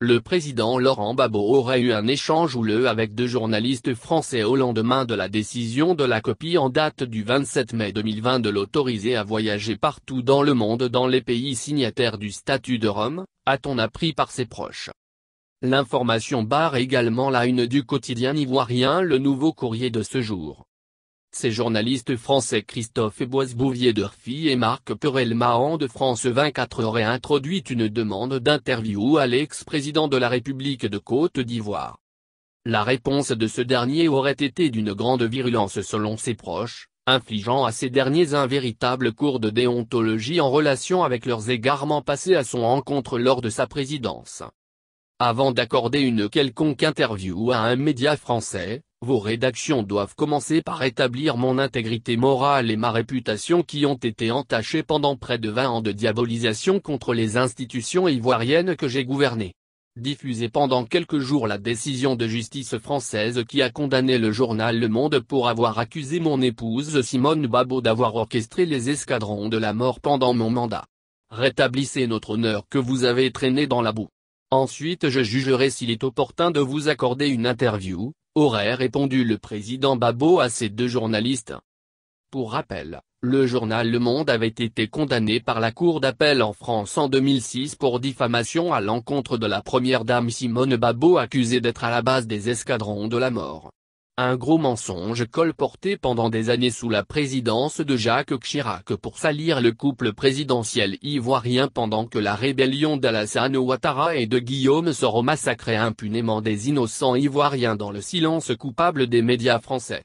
le président Laurent Babot aurait eu un échange houleux avec deux journalistes français au lendemain de la décision de la copie en date du 27 mai 2020 de l'autoriser à voyager partout dans le monde dans les pays signataires du statut de Rome, a-t-on appris par ses proches. L'information barre également la une du quotidien ivoirien Le Nouveau Courrier de ce jour. Ces journalistes français Christophe Bouvier d'Urfi et Marc Peurel-Mahan de France 24 auraient introduit une demande d'interview à l'ex-président de la République de Côte d'Ivoire. La réponse de ce dernier aurait été d'une grande virulence selon ses proches, infligeant à ces derniers un véritable cours de déontologie en relation avec leurs égarements passés à son encontre lors de sa présidence. Avant d'accorder une quelconque interview à un média français, vos rédactions doivent commencer par rétablir mon intégrité morale et ma réputation qui ont été entachées pendant près de 20 ans de diabolisation contre les institutions ivoiriennes que j'ai gouvernées. Diffusez pendant quelques jours la décision de justice française qui a condamné le journal Le Monde pour avoir accusé mon épouse Simone Babot d'avoir orchestré les escadrons de la mort pendant mon mandat. Rétablissez notre honneur que vous avez traîné dans la boue. Ensuite je jugerai s'il est opportun de vous accorder une interview, aurait répondu le président Babo à ces deux journalistes. Pour rappel, le journal Le Monde avait été condamné par la Cour d'appel en France en 2006 pour diffamation à l'encontre de la première dame Simone Babo accusée d'être à la base des escadrons de la mort. Un gros mensonge colporté pendant des années sous la présidence de Jacques Chirac pour salir le couple présidentiel ivoirien pendant que la rébellion d'Alassane Ouattara et de Guillaume Soro massacrait impunément des innocents ivoiriens dans le silence coupable des médias français.